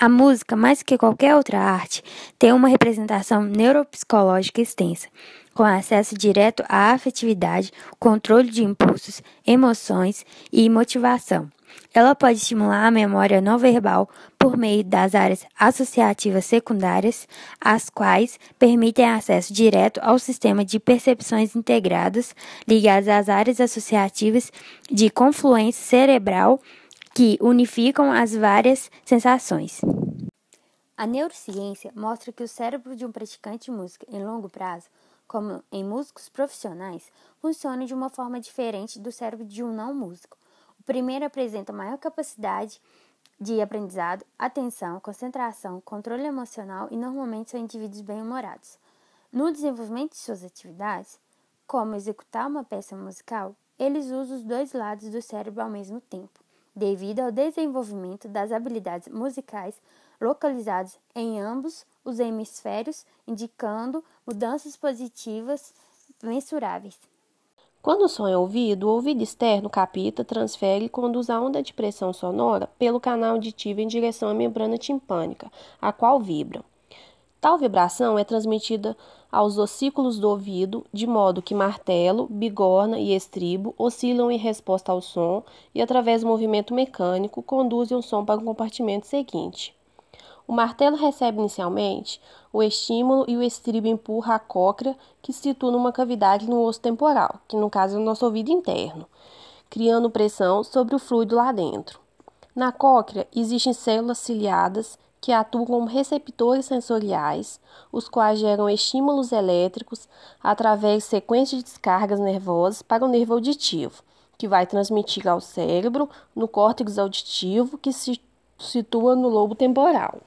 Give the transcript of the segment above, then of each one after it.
A música, mais que qualquer outra arte, tem uma representação neuropsicológica extensa, com acesso direto à afetividade, controle de impulsos, emoções e motivação. Ela pode estimular a memória não verbal por meio das áreas associativas secundárias, as quais permitem acesso direto ao sistema de percepções integradas ligadas às áreas associativas de confluência cerebral que unificam as várias sensações. A neurociência mostra que o cérebro de um praticante de música em longo prazo, como em músicos profissionais, funciona de uma forma diferente do cérebro de um não músico. O primeiro apresenta maior capacidade de aprendizado, atenção, concentração, controle emocional e normalmente são indivíduos bem-humorados. No desenvolvimento de suas atividades, como executar uma peça musical, eles usam os dois lados do cérebro ao mesmo tempo devido ao desenvolvimento das habilidades musicais localizadas em ambos os hemisférios, indicando mudanças positivas mensuráveis. Quando o som é ouvido, o ouvido externo capta, transfere e conduz a onda de pressão sonora pelo canal auditivo em direção à membrana timpânica, a qual vibra. Tal vibração é transmitida aos ossículos do ouvido, de modo que martelo, bigorna e estribo oscilam em resposta ao som e, através do movimento mecânico, conduzem o som para o compartimento seguinte. O martelo recebe inicialmente o estímulo e o estribo empurra a cóclea, que se situa numa cavidade no osso temporal, que no caso é o nosso ouvido interno, criando pressão sobre o fluido lá dentro. Na cóclea existem células ciliadas que atuam como receptores sensoriais, os quais geram estímulos elétricos através de sequências de descargas nervosas para o nervo auditivo, que vai transmitir ao cérebro no córtex auditivo, que se situa no lobo temporal.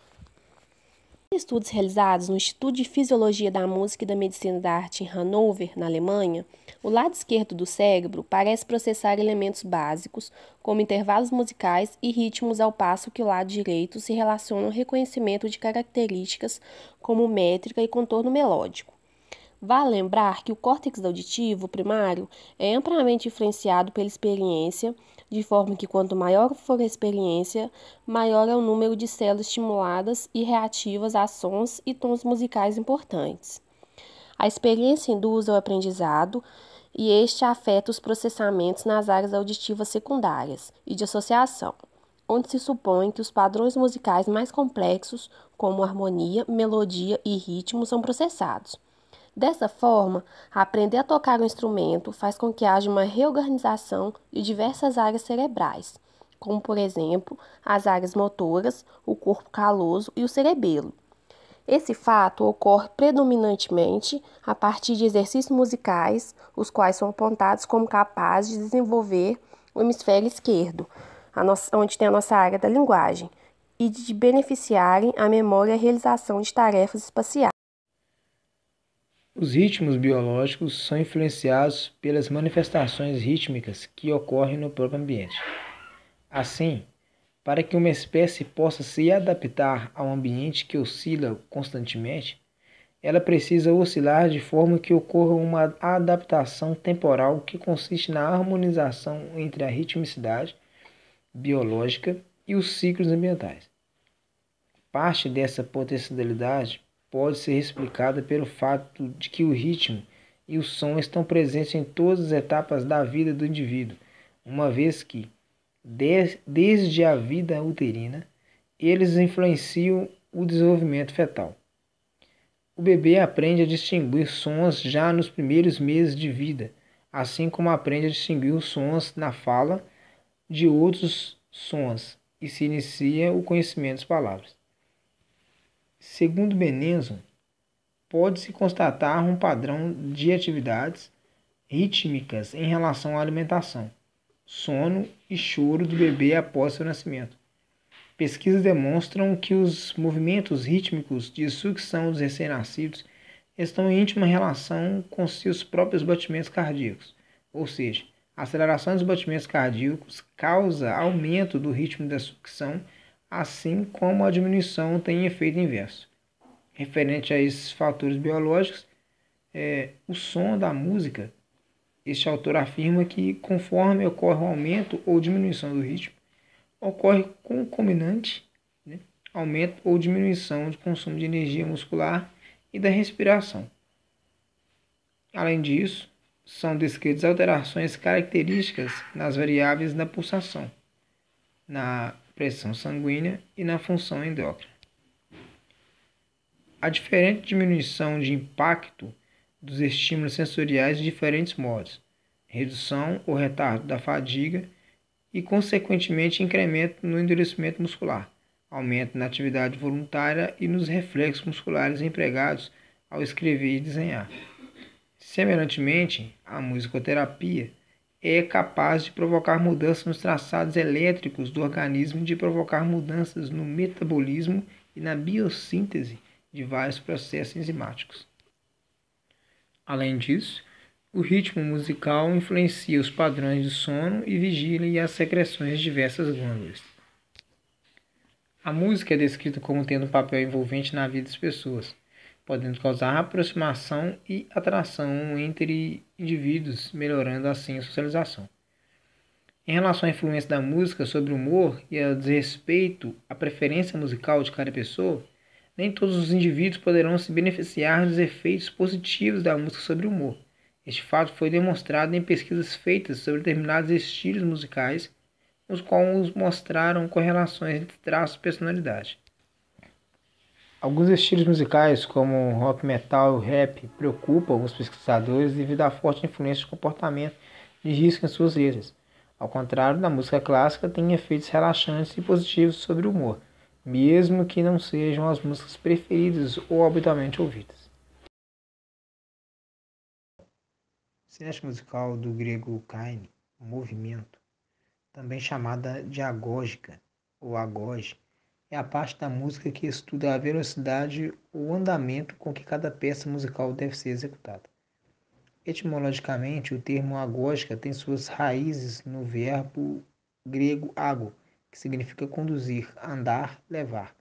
Estudos realizados no Instituto de Fisiologia da Música e da Medicina da Arte em Hannover, na Alemanha, o lado esquerdo do cérebro parece processar elementos básicos, como intervalos musicais e ritmos, ao passo que o lado direito se relaciona ao reconhecimento de características como métrica e contorno melódico. Vale lembrar que o córtex auditivo primário é amplamente influenciado pela experiência, de forma que quanto maior for a experiência, maior é o número de células estimuladas e reativas a sons e tons musicais importantes. A experiência induz ao aprendizado e este afeta os processamentos nas áreas auditivas secundárias e de associação, onde se supõe que os padrões musicais mais complexos, como harmonia, melodia e ritmo, são processados. Dessa forma, aprender a tocar um instrumento faz com que haja uma reorganização de diversas áreas cerebrais, como, por exemplo, as áreas motoras, o corpo caloso e o cerebelo. Esse fato ocorre predominantemente a partir de exercícios musicais, os quais são apontados como capazes de desenvolver o hemisfério esquerdo, nossa, onde tem a nossa área da linguagem, e de beneficiarem a memória e a realização de tarefas espaciais. Os ritmos biológicos são influenciados pelas manifestações rítmicas que ocorrem no próprio ambiente. Assim, para que uma espécie possa se adaptar a um ambiente que oscila constantemente, ela precisa oscilar de forma que ocorra uma adaptação temporal que consiste na harmonização entre a ritmicidade biológica e os ciclos ambientais. Parte dessa potencialidade pode ser explicada pelo fato de que o ritmo e o som estão presentes em todas as etapas da vida do indivíduo, uma vez que, desde a vida uterina, eles influenciam o desenvolvimento fetal. O bebê aprende a distinguir sons já nos primeiros meses de vida, assim como aprende a distinguir os sons na fala de outros sons e se inicia o conhecimento das palavras. Segundo Benenson, pode-se constatar um padrão de atividades rítmicas em relação à alimentação, sono e choro do bebê após seu nascimento. Pesquisas demonstram que os movimentos rítmicos de sucção dos recém-nascidos estão em íntima relação com seus próprios batimentos cardíacos, ou seja, a aceleração dos batimentos cardíacos causa aumento do ritmo da sucção assim como a diminuição tem efeito inverso. Referente a esses fatores biológicos, é, o som da música, este autor afirma que conforme ocorre o aumento ou diminuição do ritmo, ocorre concomitante né, aumento ou diminuição de consumo de energia muscular e da respiração. Além disso, são descritas alterações características nas variáveis da pulsação, na pressão sanguínea e na função endócrina. A diferente diminuição de impacto dos estímulos sensoriais de diferentes modos, redução ou retardo da fadiga e, consequentemente, incremento no endurecimento muscular, aumento na atividade voluntária e nos reflexos musculares empregados ao escrever e desenhar. Semelhantemente, a musicoterapia é capaz de provocar mudanças nos traçados elétricos do organismo, de provocar mudanças no metabolismo e na biossíntese de vários processos enzimáticos. Além disso, o ritmo musical influencia os padrões de sono e vigília e as secreções de diversas glândulas. A música é descrita como tendo um papel envolvente na vida das pessoas podendo causar aproximação e atração entre indivíduos, melhorando assim a socialização. Em relação à influência da música sobre o humor e ao desrespeito à preferência musical de cada pessoa, nem todos os indivíduos poderão se beneficiar dos efeitos positivos da música sobre o humor. Este fato foi demonstrado em pesquisas feitas sobre determinados estilos musicais, nos quais mostraram correlações entre traços de personalidade. Alguns estilos musicais, como rock metal e rap, preocupam alguns pesquisadores devido à forte influência de comportamento de risco em suas letras. Ao contrário da música clássica, tem efeitos relaxantes e positivos sobre o humor, mesmo que não sejam as músicas preferidas ou habitualmente ouvidas. Cinética musical do grego kaine, movimento, também chamada de agógica ou agoge, é a parte da música que estuda a velocidade ou andamento com que cada peça musical deve ser executada. Etimologicamente, o termo agógica tem suas raízes no verbo grego ago, que significa conduzir, andar, levar.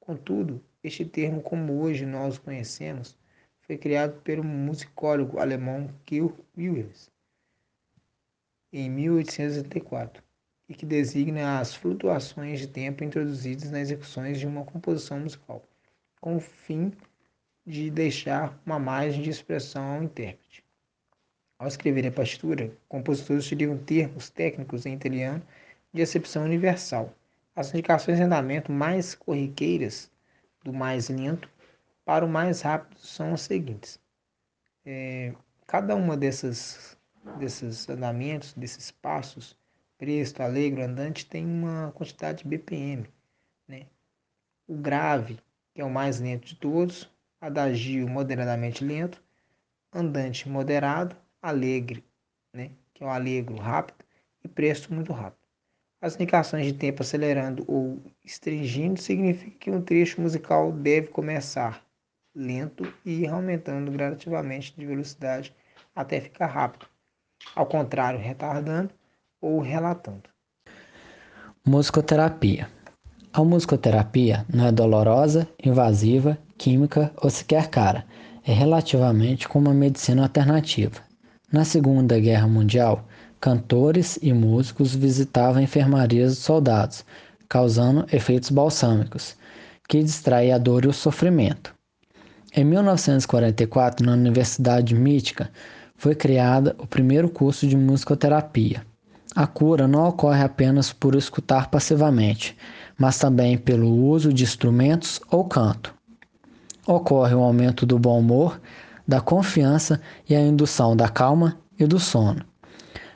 Contudo, este termo, como hoje nós o conhecemos, foi criado pelo musicólogo alemão Kurt Wilhelm em 1884 e que designa as flutuações de tempo introduzidas nas execuções de uma composição musical, com o fim de deixar uma margem de expressão ao intérprete. Ao escrever a partitura, compositores utilizam termos técnicos em italiano de acepção universal. As indicações de andamento mais corriqueiras, do mais lento para o mais rápido, são as seguintes. É, cada uma dessas, desses andamentos, desses passos, Presto, alegro, andante tem uma quantidade de BPM. Né? O grave, que é o mais lento de todos, adagio moderadamente lento, andante moderado, alegre, né? que é o alegro rápido, e presto muito rápido. As indicações de tempo acelerando ou estringindo significa que um trecho musical deve começar lento e ir aumentando gradativamente de velocidade até ficar rápido. Ao contrário, retardando ou relatando. Musicoterapia. A musicoterapia não é dolorosa, invasiva, química ou sequer cara. É relativamente como uma medicina alternativa. Na Segunda Guerra Mundial, cantores e músicos visitavam enfermarias dos soldados, causando efeitos balsâmicos, que distraem a dor e o sofrimento. Em 1944, na Universidade Mítica, foi criado o primeiro curso de musicoterapia. A cura não ocorre apenas por escutar passivamente, mas também pelo uso de instrumentos ou canto. Ocorre o um aumento do bom humor, da confiança e a indução da calma e do sono.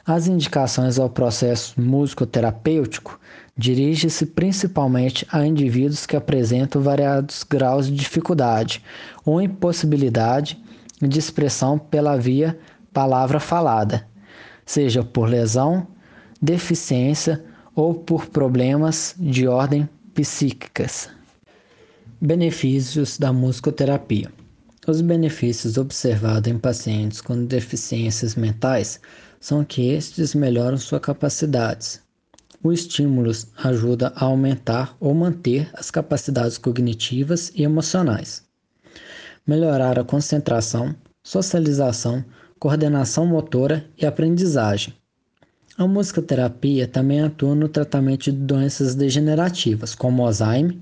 As indicações ao processo musicoterapêutico dirigem se principalmente a indivíduos que apresentam variados graus de dificuldade ou impossibilidade de expressão pela via palavra falada, seja por lesão, deficiência ou por problemas de ordem psíquicas. Benefícios da musicoterapia. Os benefícios observados em pacientes com deficiências mentais são que estes melhoram suas capacidades. O estímulo ajuda a aumentar ou manter as capacidades cognitivas e emocionais. Melhorar a concentração, socialização, coordenação motora e aprendizagem a musicoterapia também atua no tratamento de doenças degenerativas, como Alzheimer